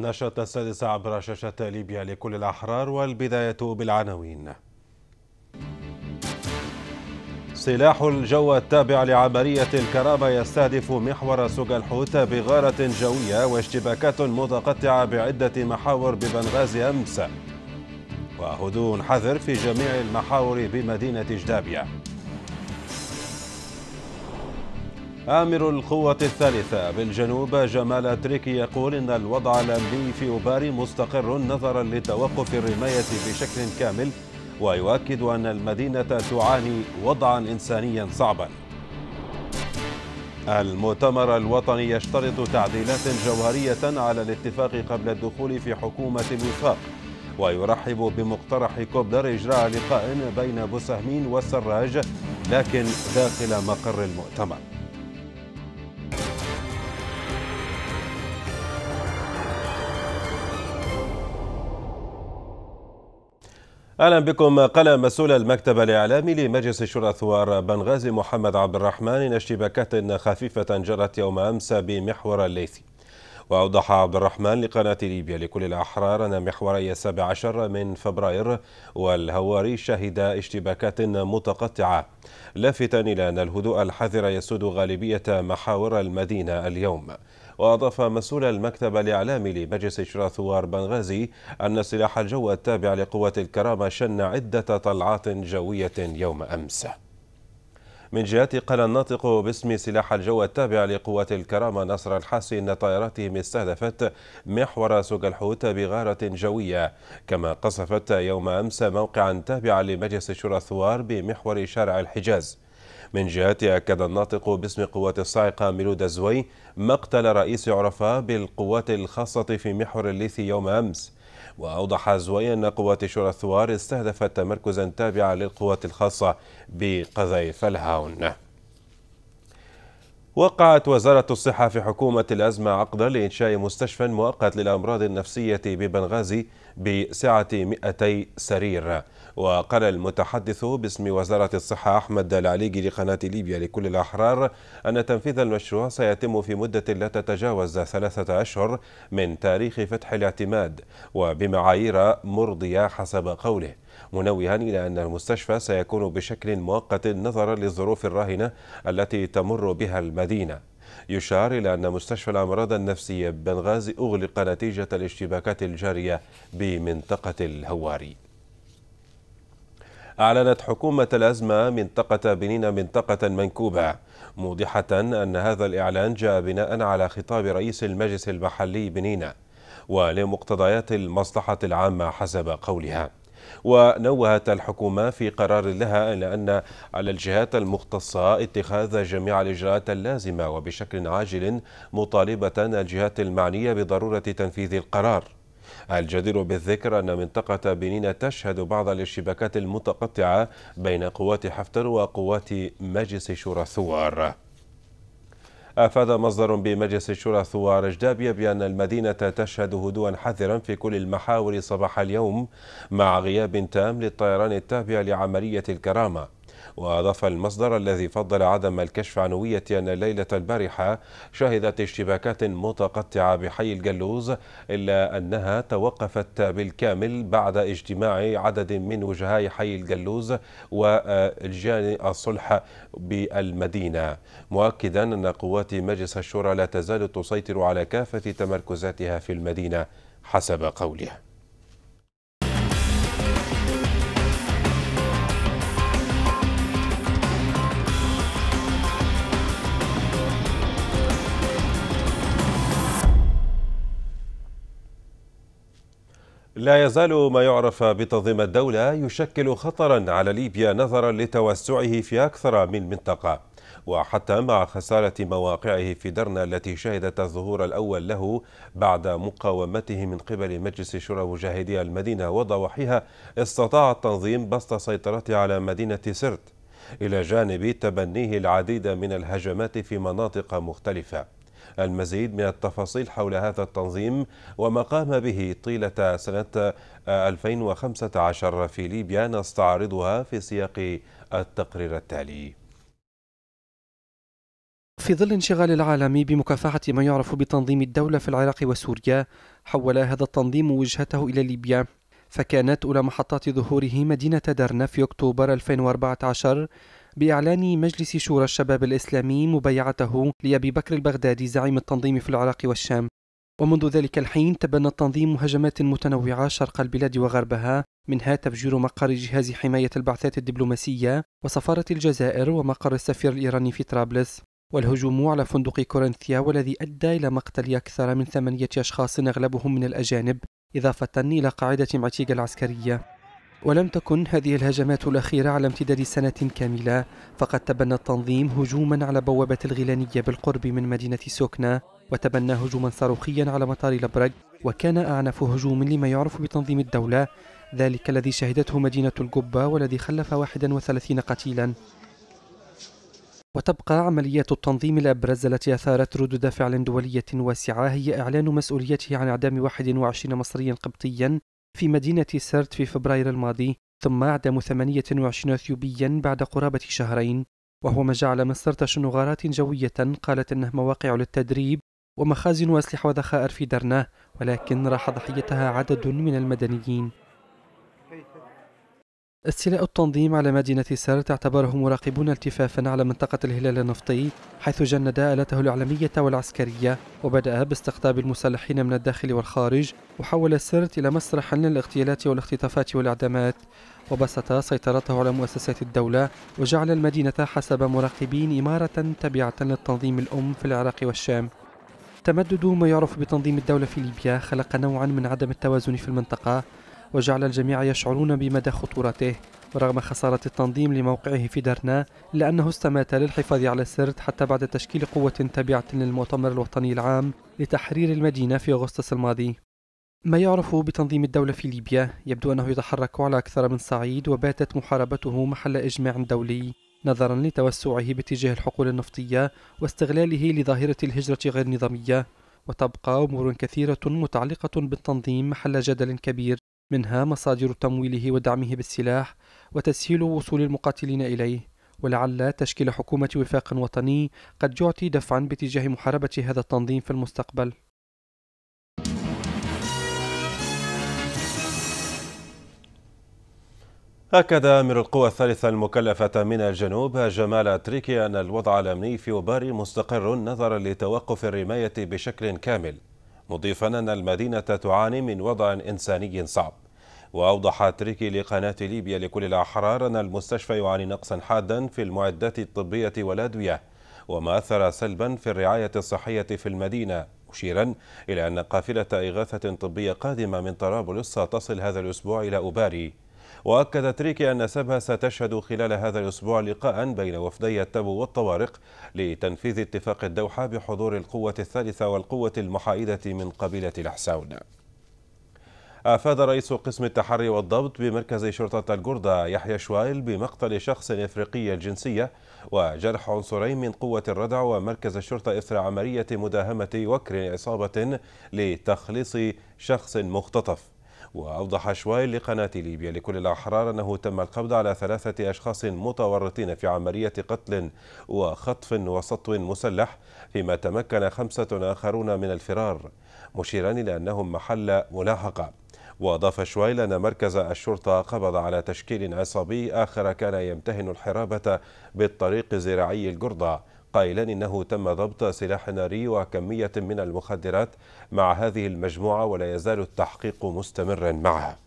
نشرة السادسة عبر شاشة ليبيا لكل الأحرار والبداية بالعناوين سلاح الجو التابع لعملية الكرامة يستهدف محور سوق الحوت بغارة جوية واشتباكات متقطعة بعدة محاور ببنغازي أمس وهدوء حذر في جميع المحاور بمدينة جدابية آمر القوة الثالثة بالجنوب جمال تريكي يقول إن الوضع الأمني في أوباري مستقر نظرا لتوقف الرماية بشكل كامل ويؤكد أن المدينة تعاني وضعا إنسانيا صعبا المؤتمر الوطني يشترط تعديلات جوهرية على الاتفاق قبل الدخول في حكومة الوفاق ويرحب بمقترح كوبلر إجراء لقاء بين بوسهمين والسراج لكن داخل مقر المؤتمر اهلا بكم قال مسؤول المكتب الاعلامي لمجلس الشورى ثوار بنغازي محمد عبد الرحمن ان اشتباكات خفيفه جرت يوم امس بمحور الليثي وأوضح عبد الرحمن لقناة ليبيا لكل الأحرار أن محوري السابع عشر من فبراير والهواري شهد اشتباكات متقطعة لافتا إلى أن الهدوء الحذر يسود غالبية محاور المدينة اليوم وأضاف مسؤول المكتب الإعلامي لمجلس شورى ثوار بنغازي أن سلاح الجو التابع لقوة الكرامة شن عدة طلعات جوية يوم أمس من جهته قال الناطق باسم سلاح الجو التابع لقوات الكرامة نصر الحاسي أن طائراتهم استهدفت محور سوق الحوت بغارة جوية كما قصفت يوم أمس موقعا تابعا لمجلس شورى الثوار بمحور شارع الحجاز من جهته أكد الناطق باسم قوات الصاعقة ميلود زوي مقتل رئيس عرفاء بالقوات الخاصة في محور الليثي يوم أمس وأوضح زوي أن قوات شورى الثوار استهدفت تمركزا تابعا للقوات الخاصة بقذيف الهاون وقعت وزارة الصحة في حكومة الأزمة عقدا لإنشاء مستشفى مؤقت للأمراض النفسية ببنغازي بسعة 200 سرير وقال المتحدث باسم وزارة الصحة أحمد العليقي لقناة ليبيا لكل الأحرار أن تنفيذ المشروع سيتم في مدة لا تتجاوز ثلاثة أشهر من تاريخ فتح الاعتماد وبمعايير مرضية حسب قوله منوها إلى أن المستشفى سيكون بشكل مؤقت نظرا للظروف الراهنة التي تمر بها المدينة يشار إلى أن مستشفى الأمراض النفسية بنغازي أغلق نتيجة الاشتباكات الجارية بمنطقة الهواري أعلنت حكومة الأزمة منطقة بنين منطقة منكوبة موضحة أن هذا الإعلان جاء بناء على خطاب رئيس المجلس المحلي بنين ولمقتضيات المصلحة العامة حسب قولها ونوهت الحكومة في قرار لها إلى أن على الجهات المختصة اتخاذ جميع الإجراءات اللازمة وبشكل عاجل مطالبة الجهات المعنية بضرورة تنفيذ القرار الجدير بالذكر أن منطقة بنين تشهد بعض الاشتباكات المتقطعة بين قوات حفتر وقوات مجلس شورى الثوار أفاد مصدر بمجلس الشورى ثوار جدابية بأن المدينة تشهد هدوءا حذرا في كل المحاور صباح اليوم مع غياب تام للطيران التابع لعملية الكرامة وأضاف المصدر الذي فضل عدم الكشف عن هوية أن ليلة البارحة شهدت اشتباكات متقطعة بحي الجلوز إلا أنها توقفت بالكامل بعد اجتماع عدد من وجهاء حي الجلوز ولجان الصلح بالمدينة مؤكدا أن قوات مجلس الشورى لا تزال تسيطر على كافة تمركزاتها في المدينة حسب قوله لا يزال ما يعرف بتنظيم الدولة يشكل خطرا على ليبيا نظرا لتوسعه في أكثر من منطقة وحتى مع خسارة مواقعه في درنا التي شهدت الظهور الأول له بعد مقاومته من قبل مجلس شورى مجاهدي المدينة وضواحيها استطاع التنظيم بسط سيطرته على مدينة سرت إلى جانب تبنيه العديد من الهجمات في مناطق مختلفة المزيد من التفاصيل حول هذا التنظيم وما قام به طيلة سنة 2015 في ليبيا نستعرضها في سياق التقرير التالي في ظل انشغال العالم بمكافحة ما يعرف بتنظيم الدولة في العراق وسوريا حول هذا التنظيم وجهته إلى ليبيا فكانت أولى محطات ظهوره مدينة درنا في أكتوبر 2014 بإعلان مجلس شورى الشباب الإسلامي مبايعته لأبي بكر البغدادي زعيم التنظيم في العراق والشام ومنذ ذلك الحين تبنى التنظيم هجمات متنوعة شرق البلاد وغربها منها تفجير مقر جهاز حماية البعثات الدبلوماسية وسفارة الجزائر ومقر السفير الإيراني في طرابلس والهجوم على فندق كورنثيا والذي أدى إلى مقتل أكثر من ثمانية أشخاص أغلبهم من الأجانب إضافة إلى قاعدة معتيقة العسكرية ولم تكن هذه الهجمات الأخيرة على امتداد سنة كاملة فقد تبنى التنظيم هجوما على بوابة الغيلانية بالقرب من مدينة سوكنا وتبنى هجوما صاروخيا على مطار لبرج وكان أعنف هجوم لما يعرف بتنظيم الدولة ذلك الذي شهدته مدينة القبة والذي خلف 31 قتيلا وتبقى عمليات التنظيم الأبرز التي أثارت ردود فعل دولية واسعة هي إعلان مسؤوليته عن إعدام 21 مصريا قبطيا في مدينة سرت في فبراير الماضي ثم أعدم 28 أثيوبيا بعد قرابة شهرين وهو ما جعل مصر تشن غارات جوية قالت إنها مواقع للتدريب ومخازن أسلحة وذخائر في درنة ولكن راح ضحيتها عدد من المدنيين استيلاء التنظيم على مدينة سرت اعتبره مراقبون التفافا على منطقة الهلال النفطي حيث جند آلته الإعلامية والعسكرية وبدأ باستقطاب المسلحين من الداخل والخارج وحول سرت إلى مسرح للاغتيالات والاختطافات والإعدامات وبسط سيطرته على مؤسسات الدولة وجعل المدينة حسب مراقبين إمارة تابعة للتنظيم الأم في العراق والشام تمدد ما يعرف بتنظيم الدولة في ليبيا خلق نوعا من عدم التوازن في المنطقة وجعل الجميع يشعرون بمدى خطورته ورغم خسارة التنظيم لموقعه في درنا إلا أنه استمات للحفاظ على السرد حتى بعد تشكيل قوة تابعة للمؤتمر الوطني العام لتحرير المدينة في أغسطس الماضي ما يعرف بتنظيم الدولة في ليبيا يبدو أنه يتحرك على أكثر من صعيد وباتت محاربته محل إجماع دولي نظرا لتوسعه باتجاه الحقول النفطية واستغلاله لظاهرة الهجرة غير نظامية وتبقى أمور كثيرة متعلقة بالتنظيم محل جدل كبير منها مصادر تمويله ودعمه بالسلاح وتسهيل وصول المقاتلين إليه ولعل تشكيل حكومة وفاق وطني قد يعطي دفعا باتجاه محاربة هذا التنظيم في المستقبل أكد أمير القوى الثالثة المكلفة من الجنوب جمال تريكي أن الوضع الأمني في أوباري مستقر نظرا لتوقف الرماية بشكل كامل مضيفا أن المدينة تعاني من وضع إنساني صعب وأوضح تريكي لقناة ليبيا لكل الأحرار أن المستشفى يعاني نقصا حادا في المعدات الطبية والأدوية وما أثر سلبا في الرعاية الصحية في المدينة مشيرا إلى أن قافلة إغاثة طبية قادمة من طرابلس ستصل هذا الأسبوع إلى أوباري وأكدت تريكي أن سبها ستشهد خلال هذا الأسبوع لقاء بين وفدي التبو والطوارق لتنفيذ اتفاق الدوحة بحضور القوة الثالثة والقوة المحايدة من قبيلة الحساون أفاد رئيس قسم التحري والضبط بمركز شرطة الجردة يحيى شوائل بمقتل شخص إفريقي الجنسية وجرح عنصرين من قوة الردع ومركز الشرطة إثر عملية مداهمة وكر عصابة لتخليص شخص مختطف وأوضح شوايل لقناة ليبيا لكل الأحرار أنه تم القبض على ثلاثة أشخاص متورطين في عملية قتل وخطف وسطو مسلح فيما تمكن خمسة آخرون من الفرار مشيرا إلى أنهم محل ملاحقة وأضاف شويل أن مركز الشرطة قبض على تشكيل عصابي آخر كان يمتهن الحرابة بالطريق الزراعي الجرده قائلا إنه تم ضبط سلاح ناري وكمية من المخدرات مع هذه المجموعة ولا يزال التحقيق مستمرا معها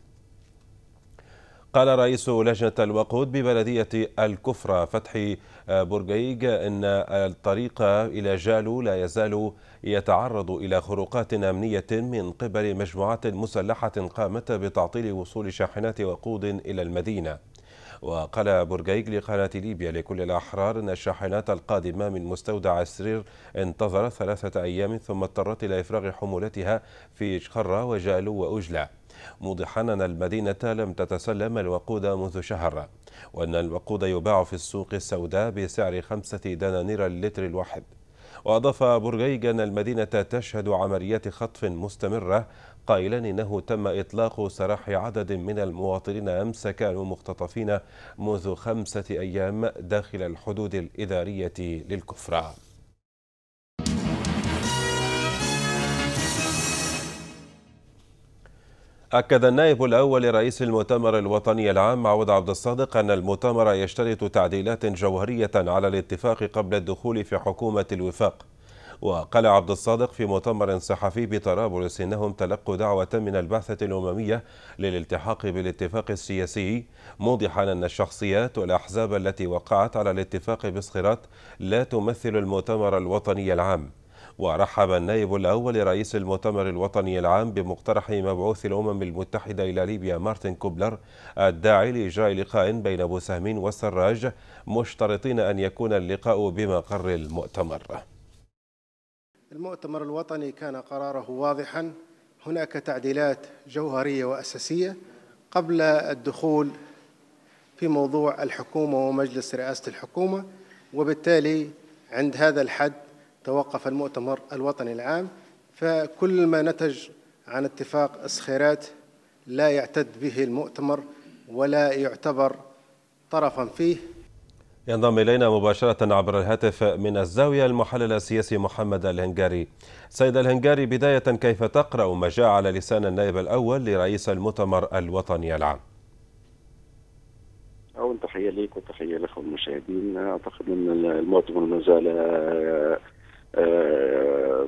قال رئيس لجنة الوقود ببلدية الكفرة فتحي بورغيغ أن الطريق إلى جالو لا يزال يتعرض إلى خروقات أمنية من قبل مجموعات مسلحة قامت بتعطيل وصول شاحنات وقود إلى المدينة وقال برجيج لقناة ليبيا لكل الأحرار أن الشاحنات القادمة من مستودع السرير انتظرت ثلاثة أيام ثم اضطرت إلى إفراغ حمولتها في شخرة وجالو وأجلة موضحا أن المدينة لم تتسلم الوقود منذ شهر وأن الوقود يباع في السوق السوداء بسعر خمسة دنانير اللتر الواحد وأضاف برجيج أن المدينة تشهد عمليات خطف مستمرة قائلا إنه تم إطلاق سراح عدد من المواطنين أمس كانوا مختطفين منذ خمسة أيام داخل الحدود الإدارية للكفرة أكد النائب الأول لرئيس المؤتمر الوطني العام عوض عبد الصادق أن المؤتمر يشترط تعديلات جوهرية على الاتفاق قبل الدخول في حكومة الوفاق وقال عبد الصادق في مؤتمر صحفي بطرابلس انهم تلقوا دعوه من البعثه الامميه للالتحاق بالاتفاق السياسي موضحا ان الشخصيات والاحزاب التي وقعت على الاتفاق بسقراط لا تمثل المؤتمر الوطني العام ورحب النائب الأول رئيس المؤتمر الوطني العام بمقترح مبعوث الأمم المتحدة إلى ليبيا مارتن كوبلر الداعي لإجراء لقاء بين ابو سهمين والسراج مشترطين أن يكون اللقاء بمقر المؤتمر المؤتمر الوطني كان قراره واضحا هناك تعديلات جوهرية وأساسية قبل الدخول في موضوع الحكومة ومجلس رئاسة الحكومة وبالتالي عند هذا الحد توقف المؤتمر الوطني العام فكل ما نتج عن اتفاق السخيرات لا يعتد به المؤتمر ولا يعتبر طرفا فيه ينضم إلينا مباشرة عبر الهاتف من الزاوية المحلل السياسي محمد الهنجاري سيد الهنجاري بداية كيف تقرأ ما جاء على لسان النائب الأول لرئيس المؤتمر الوطني العام أول تحية لك وتحية لأخوة المشاهدين أعتقد أن المؤتمر ما زال آه، آه،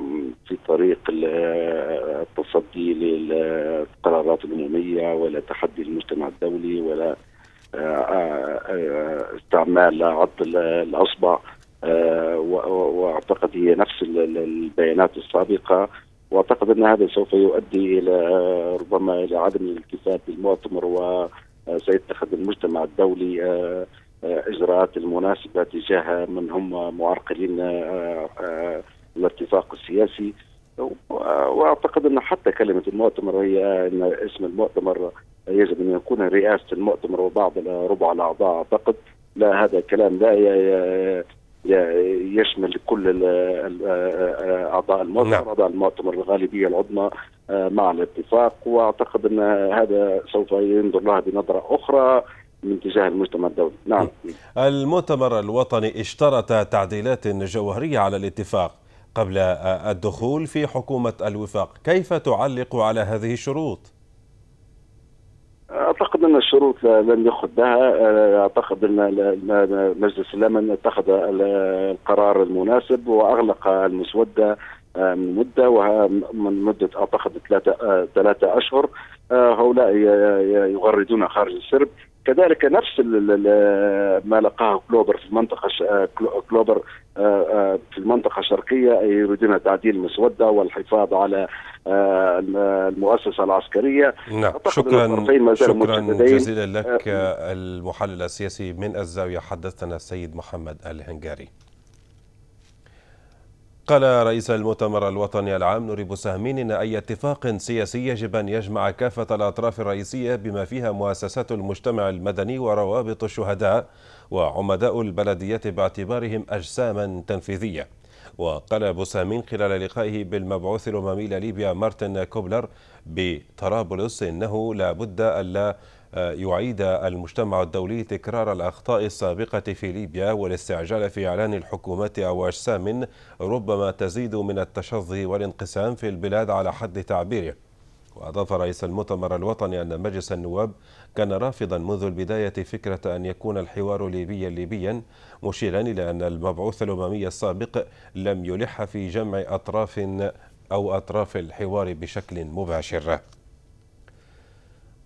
في طريق التصدي للقرارات الأممية ولا تحدي المجتمع الدولي ولا استعمال عض الاصبع آه، واعتقد هي نفس البيانات السابقه واعتقد ان هذا سوف يؤدي الى ربما الى عدم الالتفاف بالمؤتمر وسيتخذ المجتمع الدولي آه، آه، اجراءات المناسبه تجاه من هم معرقلين الاتفاق السياسي واعتقد ان حتى كلمه المؤتمر هي ان اسم المؤتمر يجب ان يكون رئاسه المؤتمر وبعض ربع الاعضاء اعتقد لا هذا كلام لا يشمل كل اعضاء المؤتمر نعم. اعضاء المؤتمر الغالبيه العظمى آه، مع الاتفاق واعتقد ان هذا سوف ينظر لها بنظره اخرى من اتجاه المجتمع الدولي نعم المؤتمر الوطني اشترط تعديلات جوهريه على الاتفاق قبل آه، الدخول في حكومه الوفاق كيف تعلق على هذه الشروط اعتقد ان الشروط لم ياخذ آه، اعتقد ان مجلس الامن اتخذ القرار المناسب واغلق المسوده آه، من مده وها من مده اعتقد ثلاثه آه، اشهر هؤلاء يغردون خارج السرب كذلك نفس ما لقاه كلوبر في المنطقه آه، كلوبر آه، آه، في المنطقه الشرقيه يريدون تعديل المسوده والحفاظ على المؤسسه العسكريه نعم شكرا شكرا جزيلا لك المحلل السياسي من الزاويه حدثنا السيد محمد الهنجاري قال رئيس المؤتمر الوطني العام نوري بوسهمين إن أي اتفاق سياسي يجب أن يجمع كافة الأطراف الرئيسية بما فيها مؤسسات المجتمع المدني وروابط الشهداء وعمداء البلديات باعتبارهم أجساما تنفيذية وقال بوسهمين خلال لقائه بالمبعوث الأممي لليبيا مارتن كوبلر بطرابلس إنه لابد ألا يعيد المجتمع الدولي تكرار الأخطاء السابقة في ليبيا والاستعجال في إعلان الحكومات أو أجسام ربما تزيد من التشظي والانقسام في البلاد على حد تعبيره وأضاف رئيس المؤتمر الوطني أن مجلس النواب كان رافضا منذ البداية فكرة أن يكون الحوار ليبيا ليبيا مشيرا إلى أن المبعوث الأممي السابق لم يلح في جمع أطراف أو أطراف الحوار بشكل مباشر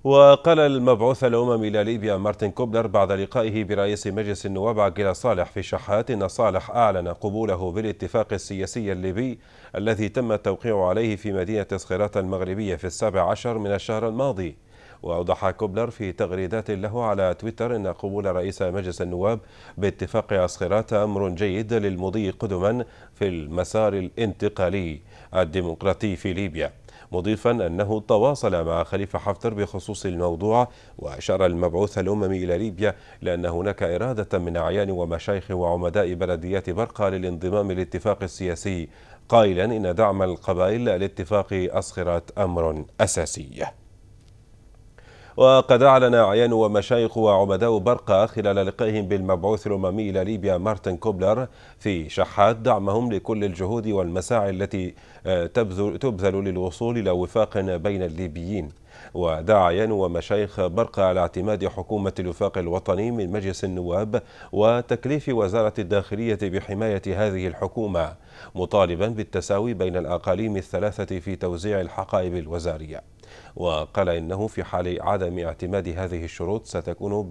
وقال المبعوث الأممي ليبيا مارتن كوبلر بعد لقائه برئيس مجلس النواب عقيل صالح في شحات إن صالح أعلن قبوله بالاتفاق السياسي الليبي الذي تم التوقيع عليه في مدينة صخيرات المغربية في السابع عشر من الشهر الماضي وأوضح كوبلر في تغريدات له على تويتر أن قبول رئيس مجلس النواب باتفاق أسخيرات أمر جيد للمضي قدما في المسار الانتقالي الديمقراطي في ليبيا مضيفا أنه تواصل مع خليفة حفتر بخصوص الموضوع وأشار المبعوث الأممي إلى ليبيا لأن هناك إرادة من أعيان ومشايخ وعمداء بلديات برقة للانضمام للاتفاق السياسي قائلا إن دعم القبائل للاتفاق أصغرت أمر أساسي وقد أعلن أعيان ومشايخ وعمداء برقة خلال لقائهم بالمبعوث الأممي إلى ليبيا مارتن كوبلر في شحات دعمهم لكل الجهود والمساعي التي آه، تبذل للوصول إلى وفاق بين الليبيين ودعا عيان ومشايخ برقة على اعتماد حكومة الوفاق الوطني من مجلس النواب وتكليف وزارة الداخلية بحماية هذه الحكومة مطالبا بالتساوي بين الأقاليم الثلاثة في توزيع الحقائب الوزارية وقال إنه في حال عدم اعتماد هذه الشروط ستكون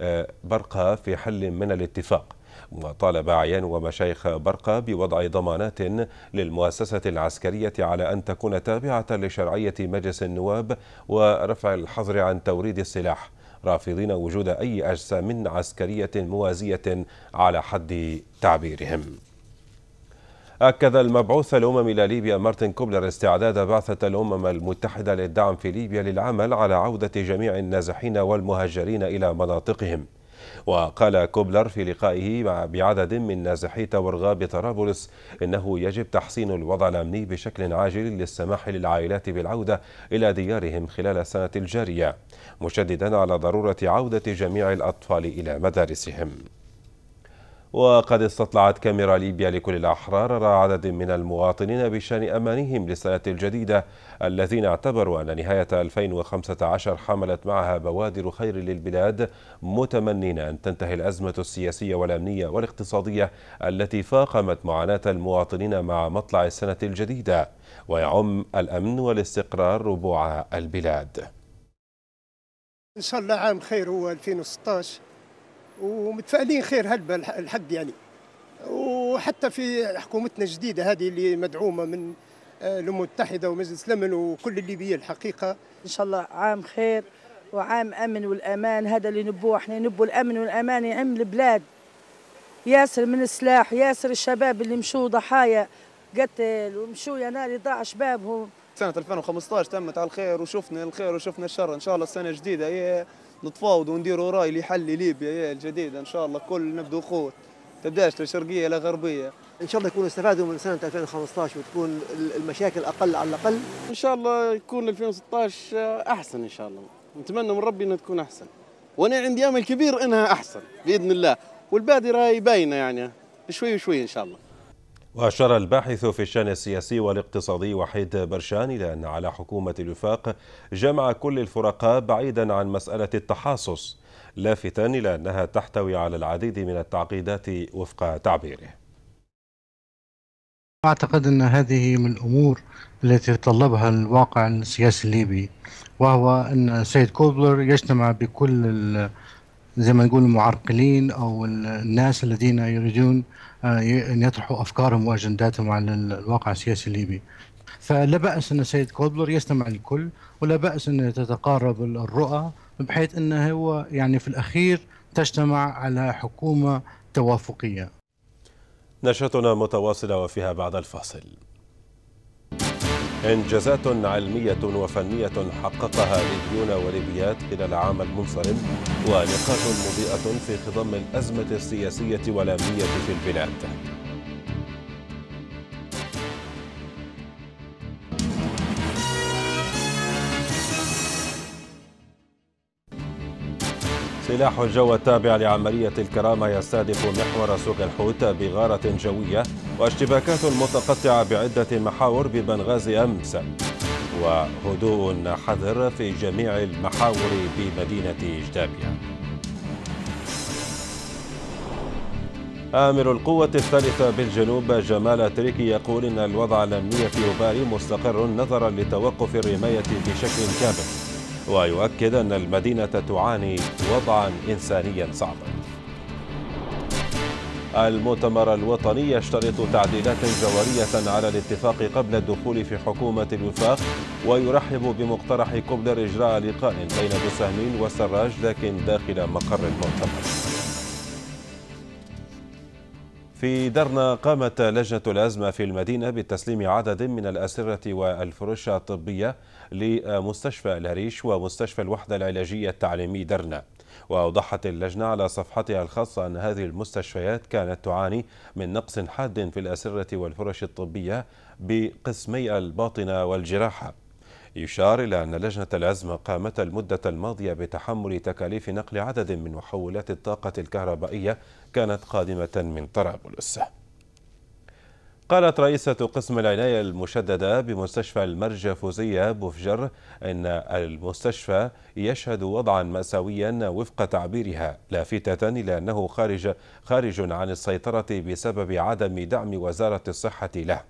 ببرقة في حل من الاتفاق وطالب عيان ومشايخ برقة بوضع ضمانات للمؤسسة العسكرية على أن تكون تابعة لشرعية مجلس النواب ورفع الحظر عن توريد السلاح رافضين وجود أي أجسام عسكرية موازية على حد تعبيرهم أكد المبعوث الأممي لليبيا مارتن كوبلر استعداد بعثة الأمم المتحدة للدعم في ليبيا للعمل على عودة جميع النازحين والمهجرين إلى مناطقهم وقال كوبلر في لقائه مع بعدد من نازحي تورغاب طرابلس إنه يجب تحسين الوضع الأمني بشكل عاجل للسماح للعائلات بالعودة إلى ديارهم خلال السنة الجارية مشددا على ضرورة عودة جميع الأطفال إلى مدارسهم وقد استطلعت كاميرا ليبيا لكل الأحرار على عدد من المواطنين بشأن أمانهم للسنة الجديدة الذين اعتبروا أن نهاية 2015 حملت معها بوادر خير للبلاد متمنين أن تنتهي الأزمة السياسية والأمنية والاقتصادية التي فاقمت معاناة المواطنين مع مطلع السنة الجديدة ويعم الأمن والاستقرار ربوع البلاد إن شاء الله عام خير هو 2016 ومتفائلين خير هلبا الحد يعني وحتى في حكومتنا الجديدة هذه اللي مدعومة من آه، الأمم المتحدة ومجلس الأمن وكل الليبيين الحقيقة إن شاء الله عام خير وعام أمن والأمان هذا اللي نبوه احنا نبوا الأمن والأمان يعم البلاد ياسر من السلاح ياسر الشباب اللي مشوا ضحايا قتل ومشوا يا نار ضاع شبابهم سنة 2015 تمت على الخير وشفنا الخير وشفنا الشر إن شاء الله السنة الجديدة هي نتفاوض ونديروا راي لحل ليبيا يا الجديده ان شاء الله كل نبدو خوت تبداش لا شرقيه لا غربيه ان شاء الله يكونوا استفادوا من سنه 2015 وتكون المشاكل اقل على الاقل ان شاء الله يكون 2016 احسن ان شاء الله نتمنى من ربي انها تكون احسن وانا عندي امل كبير انها احسن باذن الله والبادره هي باينه يعني شوي شوي ان شاء الله وأشار الباحث في الشأن السياسي والاقتصادي وحيد برشان إلى أن على حكومة الوفاق جمع كل الفرقاء بعيدا عن مسألة التحاصص لافتا إلى أنها تحتوي على العديد من التعقيدات وفق تعبيره أعتقد أن هذه من الأمور التي يتطلبها الواقع السياسي الليبي وهو أن السيد كوبلر يجتمع بكل زي ما نقول المعرقلين او الناس الذين يريدون آه، ان يطرحوا افكارهم واجنداتهم على الواقع السياسي الليبي. فلا باس ان السيد كوبلر يستمع للكل ولا باس ان تتقارب الرؤى بحيث انه هو يعني في الاخير تجتمع على حكومه توافقيه. نشرتنا متواصله وفيها بعد الفاصل. إنجازات علمية وفنية حققها ليبيون وليبيات خلال عام المنصرم ونقاط مضيئة في خضم الأزمة السياسية والأمنية في البلاد سلاح الجو التابع لعملية الكرامة يستهدف محور سوق الحوت بغارة جوية واشتباكات متقطعة بعدة محاور ببنغازي أمس وهدوء حذر في جميع المحاور بمدينة إجدابية آمر القوة الثالثة بالجنوب جمال تريكي يقول إن الوضع الأمني في أوباري مستقر نظرا لتوقف الرماية بشكل كامل ويؤكد أن المدينة تعاني وضعا إنسانيا صعبا المؤتمر الوطني يشترط تعديلات جوهرية على الاتفاق قبل الدخول في حكومة الوفاق ويرحب بمقترح كوبلر إجراء لقاء بين بوسهمين والسراج لكن داخل مقر المؤتمر في درنا قامت لجنة الأزمة في المدينة بتسليم عدد من الأسرة والفرشة الطبية لمستشفى الهريش ومستشفى الوحدة العلاجية التعليمي درنا وأوضحت اللجنة على صفحتها الخاصة أن هذه المستشفيات كانت تعاني من نقص حاد في الأسرة والفرش الطبية بقسمي الباطنة والجراحة يشار إلى أن لجنة العزم قامت المدة الماضية بتحمل تكاليف نقل عدد من محولات الطاقة الكهربائية كانت قادمة من طرابلس قالت رئيسة قسم العناية المشددة بمستشفى المرجة فوزية بوفجر أن المستشفى يشهد وضعا مأساويا وفق تعبيرها لافتة إلى أنه خارج خارج عن السيطرة بسبب عدم دعم وزارة الصحة له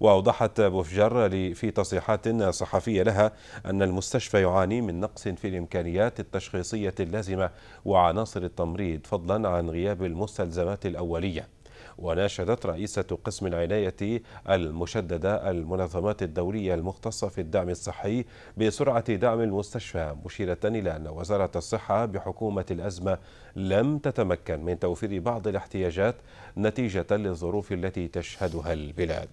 وأوضحت بوفجر في تصريحات صحفية لها أن المستشفى يعاني من نقص في الإمكانيات التشخيصية اللازمة وعناصر التمريض فضلا عن غياب المستلزمات الأولية وناشدت رئيسة قسم العناية المشددة المنظمات الدولية المختصة في الدعم الصحي بسرعة دعم المستشفى مشيرة إلى أن وزارة الصحة بحكومة الأزمة لم تتمكن من توفير بعض الاحتياجات نتيجة للظروف التي تشهدها البلاد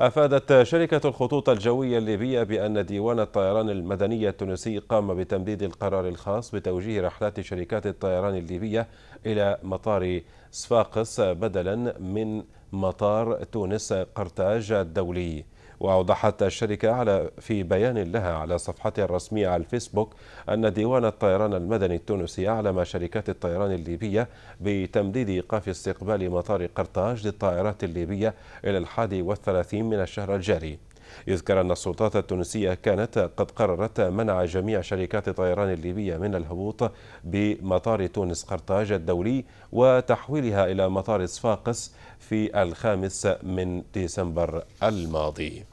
أفادت شركة الخطوط الجوية الليبية بأن ديوان الطيران المدني التونسي قام بتمديد القرار الخاص بتوجيه رحلات شركات الطيران الليبية إلى مطار صفاقس بدلا من مطار تونس قرطاج الدولي وأوضحت الشركة على في بيان لها على صفحتها الرسمية على الفيسبوك أن ديوان الطيران المدني التونسي أعلم شركات الطيران الليبية بتمديد إيقاف استقبال مطار قرطاج للطائرات الليبية إلى الحادي والثلاثين من الشهر الجاري يذكر أن السلطات التونسية كانت قد قررت منع جميع شركات الطيران الليبية من الهبوط بمطار تونس قرطاج الدولي وتحويلها إلى مطار صفاقس في الخامس من ديسمبر الماضي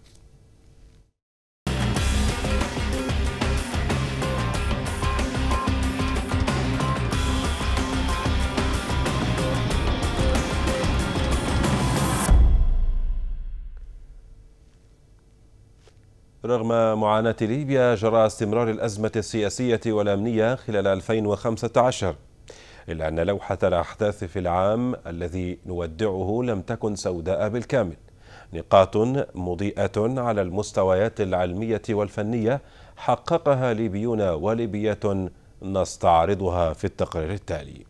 رغم معاناة ليبيا جراء استمرار الأزمة السياسية والأمنية خلال 2015 إلا أن لوحة الأحداث في العام الذي نودعه لم تكن سوداء بالكامل نقاط مضيئة على المستويات العلمية والفنية حققها ليبيون وليبيات نستعرضها في التقرير التالي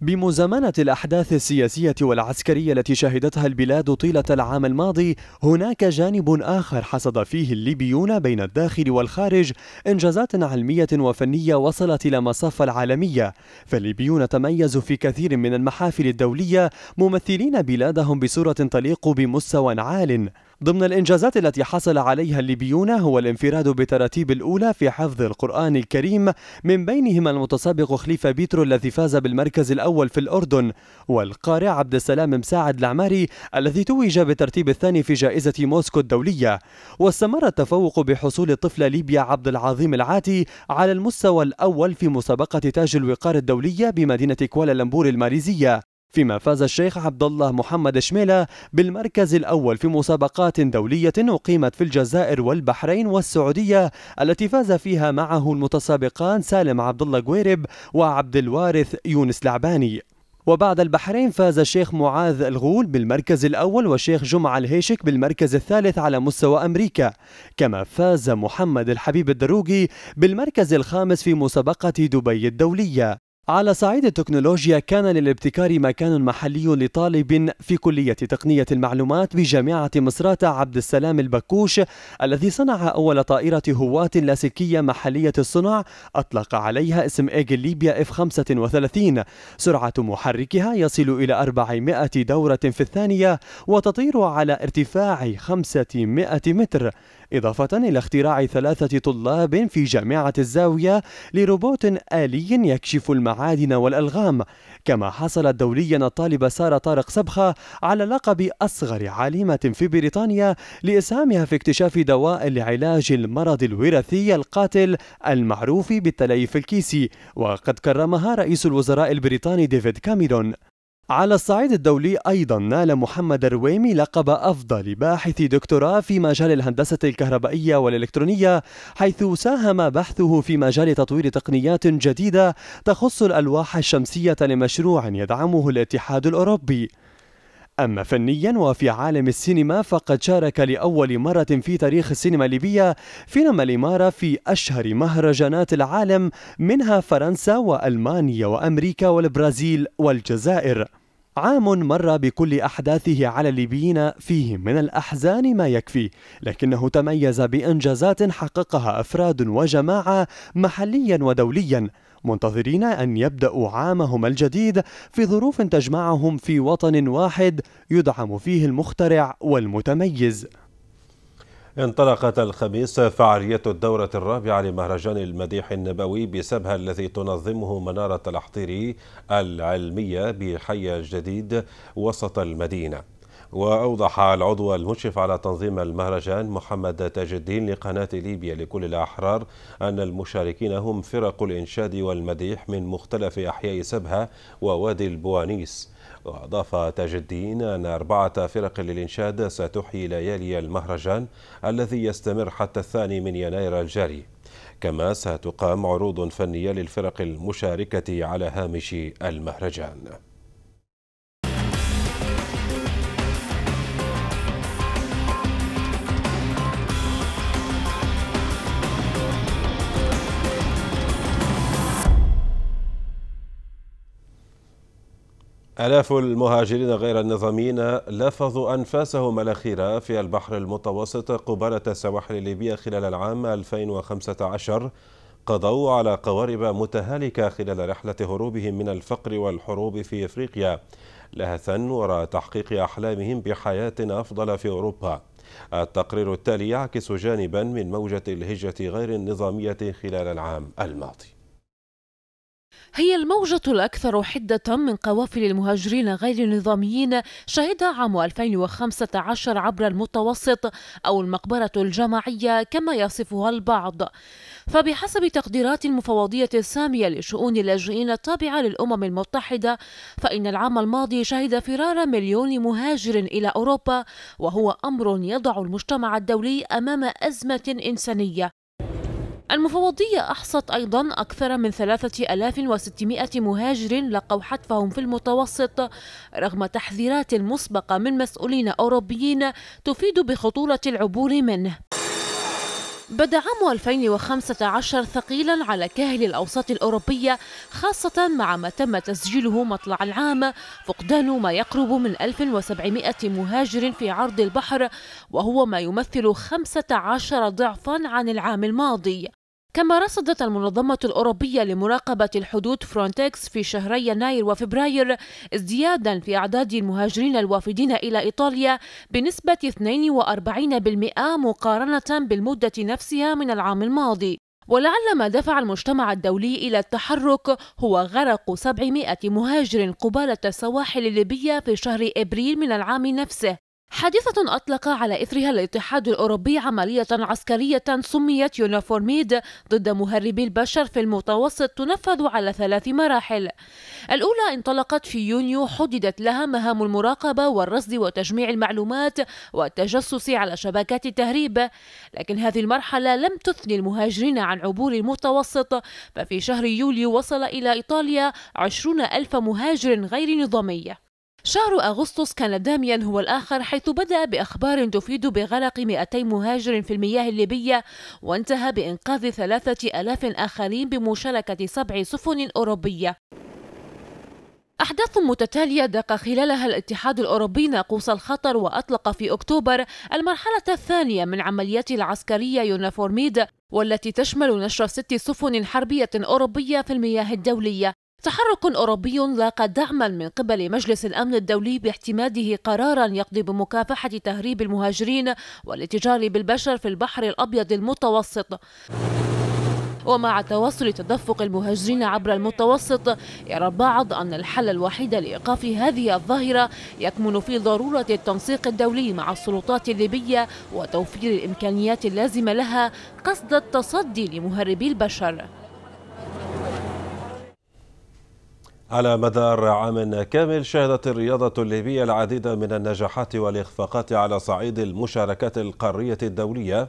بمزامنة الأحداث السياسية والعسكرية التي شهدتها البلاد طيلة العام الماضي هناك جانب آخر حصد فيه الليبيون بين الداخل والخارج إنجازات علمية وفنية وصلت إلى مصاف العالمية فالليبيون تميزوا في كثير من المحافل الدولية ممثلين بلادهم بصورة تليق بمستوى عال ضمن الإنجازات التي حصل عليها الليبيون هو الانفراد بالتراتيب الأولى في حفظ القرآن الكريم من بينهم المتسابق خليفة بيترو الذي فاز بالمركز الأول في الأردن والقارئ عبد السلام مساعد العماري الذي توج بالترتيب الثاني في جائزة موسكو الدولية واستمر التفوق بحصول الطفلة ليبيا عبد العظيم العاتي على المستوى الأول في مسابقة تاج الوقار الدولية بمدينة كوالالمبور الماليزية فيما فاز الشيخ عبد الله محمد شميلة بالمركز الأول في مسابقات دولية أقيمت في الجزائر والبحرين والسعودية التي فاز فيها معه المتسابقان سالم عبد الله قويرب وعبد الوارث يونس لعباني وبعد البحرين فاز الشيخ معاذ الغول بالمركز الأول والشيخ جمعة الهيشك بالمركز الثالث على مستوى أمريكا كما فاز محمد الحبيب الدروقي بالمركز الخامس في مسابقة دبي الدولية على صعيد التكنولوجيا كان للابتكار مكان محلي لطالب في كلية تقنية المعلومات بجامعة مصرات عبد السلام البكوش الذي صنع أول طائرة هواة لاسلكية محلية الصنع أطلق عليها اسم إيجل ليبيا اف 35 سرعة محركها يصل إلى 400 دورة في الثانية وتطير على ارتفاع 500 متر إضافة إلى اختراع ثلاثة طلاب في جامعة الزاوية لروبوت آلي يكشف المعادن والألغام كما حصلت دوليا الطالبة سارة طارق سبخة على لقب أصغر عالمة في بريطانيا لإسهامها في اكتشاف دواء لعلاج المرض الوراثي القاتل المعروف بالتليف الكيسي وقد كرمها رئيس الوزراء البريطاني ديفيد كاميرون على الصعيد الدولي أيضا نال محمد الرويمي لقب أفضل باحث دكتوراه في مجال الهندسة الكهربائية والإلكترونية حيث ساهم بحثه في مجال تطوير تقنيات جديدة تخص الألواح الشمسية لمشروع يدعمه الاتحاد الأوروبي أما فنيا وفي عالم السينما فقد شارك لأول مرة في تاريخ السينما الليبية فيلم الإمارة في أشهر مهرجانات العالم منها فرنسا وألمانيا وأمريكا والبرازيل والجزائر عام مر بكل أحداثه على الليبيين فيه من الأحزان ما يكفي لكنه تميز بإنجازات حققها أفراد وجماعة محليا ودوليا منتظرين أن يبدأوا عامهم الجديد في ظروف تجمعهم في وطن واحد يدعم فيه المخترع والمتميز انطلقت الخميس فعالية الدورة الرابعة لمهرجان المديح النبوي بسبها الذي تنظمه منارة الأحطيري العلمية بحي الجديد وسط المدينة وأوضح العضو المشرف على تنظيم المهرجان محمد تاج الدين لقناة ليبيا لكل الأحرار أن المشاركين هم فرق الإنشاد والمديح من مختلف أحياء سبها ووادي البوانيس وأضاف تاجدين أن أربعة فرق للإنشاد ستحيي ليالي المهرجان الذي يستمر حتى الثاني من يناير الجاري كما ستقام عروض فنية للفرق المشاركة على هامش المهرجان آلاف المهاجرين غير النظاميين لفظوا أنفاسهم الأخيرة في البحر المتوسط قبالة السواحل الليبية خلال العام 2015 قضوا على قوارب متهالكة خلال رحلة هروبهم من الفقر والحروب في إفريقيا لهثا وراء تحقيق أحلامهم بحياة أفضل في أوروبا التقرير التالي يعكس جانبا من موجة الهجرة غير النظامية خلال العام الماضي هي الموجة الأكثر حدة من قوافل المهاجرين غير النظاميين شهدها عام 2015 عبر المتوسط أو المقبرة الجماعية كما يصفها البعض فبحسب تقديرات المفوضية السامية لشؤون اللاجئين التابعة للأمم المتحدة فإن العام الماضي شهد فرار مليون مهاجر إلى أوروبا وهو أمر يضع المجتمع الدولي أمام أزمة إنسانية المفوضية أحصت أيضا أكثر من 3600 مهاجر لقوا حتفهم في المتوسط رغم تحذيرات مسبقة من مسؤولين أوروبيين تفيد بخطورة العبور منه بدا عام 2015 ثقيلا على كاهل الاوساط الاوروبيه خاصه مع ما تم تسجيله مطلع العام فقدان ما يقرب من 1700 مهاجر في عرض البحر وهو ما يمثل 15 ضعفا عن العام الماضي كما رصدت المنظمة الأوروبية لمراقبة الحدود فرونتكس في شهري يناير وفبراير ازديادا في أعداد المهاجرين الوافدين إلى إيطاليا بنسبة 42% مقارنة بالمدة نفسها من العام الماضي ولعل ما دفع المجتمع الدولي إلى التحرك هو غرق 700 مهاجر قبالة السواحل الليبية في شهر إبريل من العام نفسه حادثة أطلق على إثرها الاتحاد الأوروبي عملية عسكرية سميت يونيفورميد ضد مهربي البشر في المتوسط تنفذ على ثلاث مراحل الأولى انطلقت في يونيو حددت لها مهام المراقبة والرصد وتجميع المعلومات والتجسس على شبكات التهريب لكن هذه المرحلة لم تثني المهاجرين عن عبور المتوسط ففي شهر يوليو وصل إلى إيطاليا عشرون ألف مهاجر غير نظامي شهر أغسطس كان داميا هو الآخر حيث بدأ بأخبار تفيد بغرق 200 مهاجر في المياه الليبية وانتهى بإنقاذ 3000 آخرين بمشاركة سبع سفن أوروبية أحداث متتالية دق خلالها الاتحاد الأوروبي ناقوس الخطر وأطلق في أكتوبر المرحلة الثانية من عملياته العسكرية يونافورميد والتي تشمل نشر ست سفن حربية أوروبية في المياه الدولية تحرك أوروبي لاقى دعما من قبل مجلس الأمن الدولي باعتماده قرارا يقضي بمكافحة تهريب المهاجرين والاتجار بالبشر في البحر الأبيض المتوسط ومع توصل تدفق المهاجرين عبر المتوسط يرى البعض أن الحل الوحيد لإيقاف هذه الظاهرة يكمن في ضرورة التنسيق الدولي مع السلطات الليبية وتوفير الإمكانيات اللازمة لها قصد التصدي لمهربي البشر على مدار عام كامل شهدت الرياضة الليبية العديد من النجاحات والإخفاقات على صعيد المشاركات القارية الدولية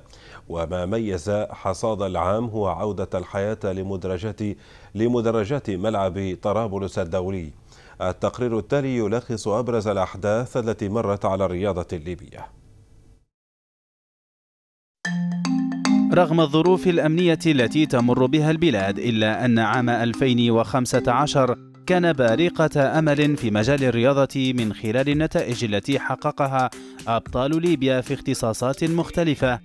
وما ميز حصاد العام هو عودة الحياة لمدرجات لمدرجات ملعب طرابلس الدولي التقرير التالي يلخص أبرز الأحداث التي مرت على الرياضة الليبية رغم الظروف الأمنية التي تمر بها البلاد إلا أن عام 2015 كان بارقة أمل في مجال الرياضة من خلال النتائج التي حققها أبطال ليبيا في اختصاصات مختلفة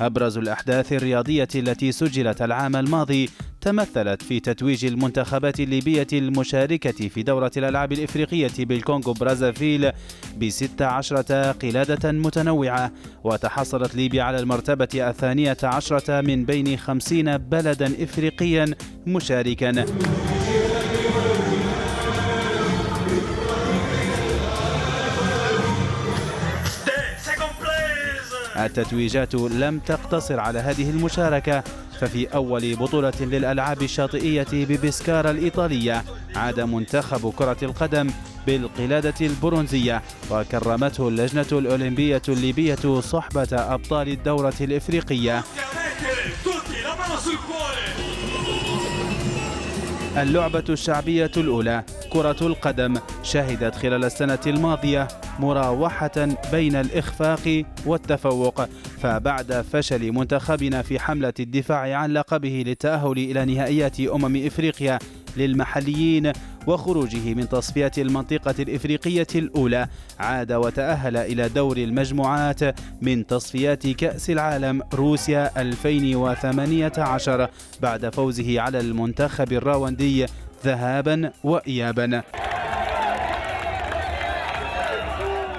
أبرز الأحداث الرياضية التي سجلت العام الماضي تمثلت في تتويج المنتخبات الليبية المشاركة في دورة الألعاب الإفريقية بالكونغو برازافيل بست عشرة قلادة متنوعة وتحصلت ليبيا على المرتبة الثانية عشرة من بين خمسين بلدا إفريقيا مشاركا التتويجات لم تقتصر على هذه المشاركة ففي أول بطولة للألعاب الشاطئية ببسكارا الإيطالية عاد منتخب كرة القدم بالقلادة البرونزية وكرمته اللجنة الأولمبية الليبية صحبة أبطال الدورة الإفريقية اللعبة الشعبية الأولى كرة القدم شهدت خلال السنة الماضية مراوحة بين الإخفاق والتفوق فبعد فشل منتخبنا في حملة الدفاع عن لقبه للتأهل إلى نهائيات أمم إفريقيا للمحليين وخروجه من تصفية المنطقة الإفريقية الأولى عاد وتأهل إلى دور المجموعات من تصفيات كأس العالم روسيا 2018 بعد فوزه على المنتخب الراوندي ذهابا وإيابا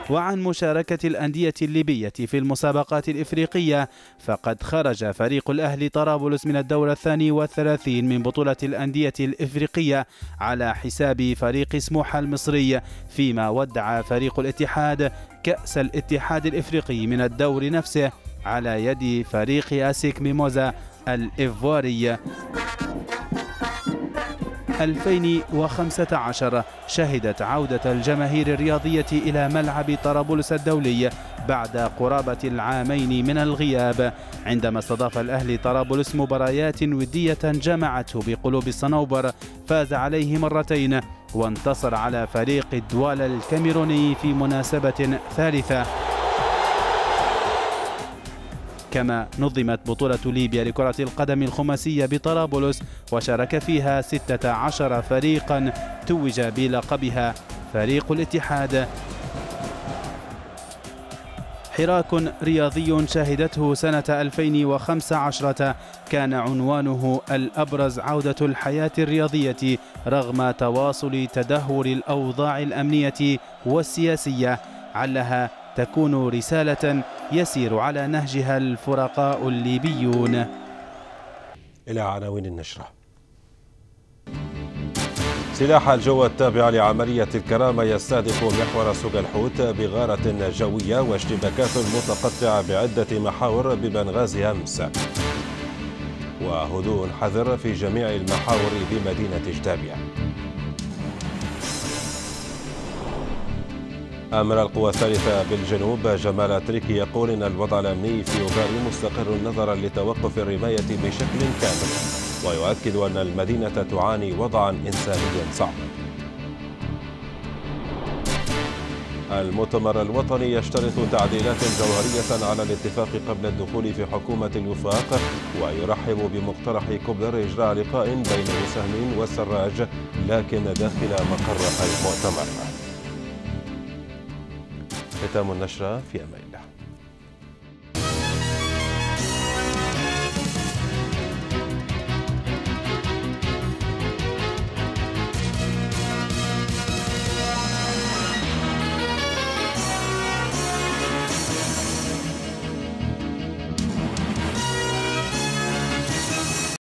وعن مشاركة الأندية الليبية في المسابقات الإفريقية فقد خرج فريق الأهلي طرابلس من الدور الثاني والثلاثين من بطولة الأندية الإفريقية على حساب فريق سموحة المصري فيما ودع فريق الاتحاد كأس الاتحاد الإفريقي من الدور نفسه على يد فريق أسيك ميموزا الإيفواري 2015 شهدت عودة الجماهير الرياضية إلى ملعب طرابلس الدولي بعد قرابة العامين من الغياب عندما استضاف الأهلي طرابلس مباريات ودية جمعته بقلوب الصنوبر فاز عليه مرتين وانتصر على فريق الدوال الكاميروني في مناسبة ثالثة كما نظمت بطولة ليبيا لكرة القدم الخماسية بطرابلس وشارك فيها 16 فريقا توج بلقبها فريق الاتحاد حراك رياضي شهدته سنة 2015 كان عنوانه الأبرز عودة الحياة الرياضية رغم تواصل تدهور الأوضاع الأمنية والسياسية علها تكون رسالة يسير على نهجها الفرقاء الليبيون إلى عناوين النشرة سلاح الجو التابع لعملية الكرامة يستهدف محور سوق الحوت بغارة جوية واشتباكات متقطعة بعدة محاور ببنغازي أمس وهدوء حذر في جميع المحاور بمدينة جدابية أمر القوى الثالثة بالجنوب جمال تريكي يقول إن الوضع الأمني في أوغاري مستقر نظرا لتوقف الرماية بشكل كامل ويؤكد أن المدينة تعاني وضعا إنسانيا صعبا المؤتمر الوطني يشترط تعديلات جوهرية على الاتفاق قبل الدخول في حكومة الوفاق ويرحب بمقترح كوبلر إجراء لقاء بين المساهمين والسراج لكن داخل مقر المؤتمر ختام النشرة في أمان